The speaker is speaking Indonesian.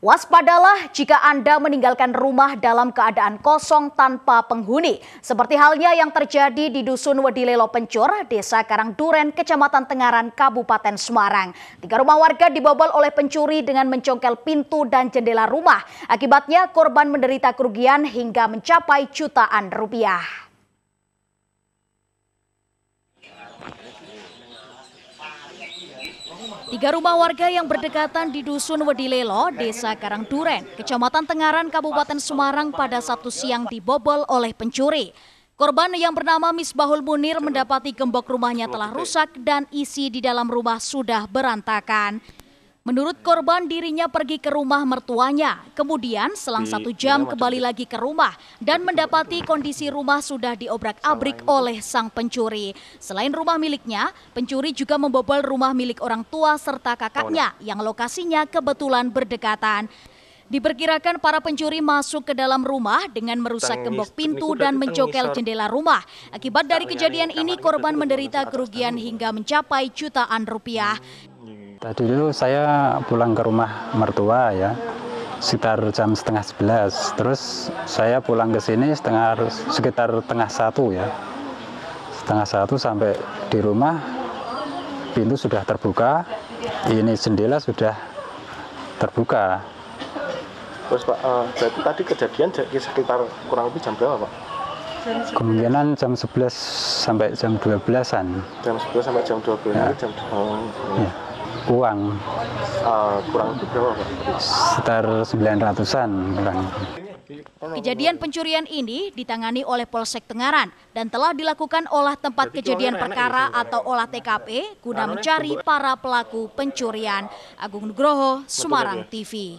Waspadalah jika Anda meninggalkan rumah dalam keadaan kosong tanpa penghuni, seperti halnya yang terjadi di Dusun Wedilelo Pencur, Desa Karangduren, Kecamatan Tengaran, Kabupaten Semarang. Tiga rumah warga dibobol oleh pencuri dengan mencongkel pintu dan jendela rumah. Akibatnya korban menderita kerugian hingga mencapai jutaan rupiah. Tiga rumah warga yang berdekatan di Dusun Wedilelo, Desa Karangduren, Kecamatan Tengaran, Kabupaten Semarang pada Sabtu siang dibobol oleh pencuri. Korban yang bernama Misbahul Munir mendapati gembok rumahnya telah rusak dan isi di dalam rumah sudah berantakan. Menurut korban, dirinya pergi ke rumah mertuanya. Kemudian selang satu jam kembali lagi ke rumah dan mendapati kondisi rumah sudah diobrak-abrik oleh sang pencuri. Selain rumah miliknya, pencuri juga membobol rumah milik orang tua serta kakaknya yang lokasinya kebetulan berdekatan. Diperkirakan para pencuri masuk ke dalam rumah dengan merusak gembok pintu dan mencokel jendela rumah. Akibat dari kejadian ini, korban menderita kerugian hingga mencapai jutaan rupiah. Hmm, Tadi dulu saya pulang ke rumah mertua ya, sekitar jam setengah sebelas. Terus saya pulang ke sini setengah sekitar tengah satu ya, setengah satu sampai di rumah pintu sudah terbuka, ini jendela sudah terbuka. Terus Pak, uh, tadi kejadian sekitar kurang lebih jam berapa Pak? Kemungkinan jam 11 sampai jam 12-an. Jam 11 sampai jam 12 ya. jam 12. Ya uang. Uh, kurang eh, itu berapa? Sekitar 900-an kurang. Kejadian pencurian ini ditangani oleh Polsek Tengaran dan telah dilakukan olah tempat kejadian ya perkara ya? atau olah TKP guna mencari para pelaku pencurian. Agung Nugroho, ya. Semarang TV.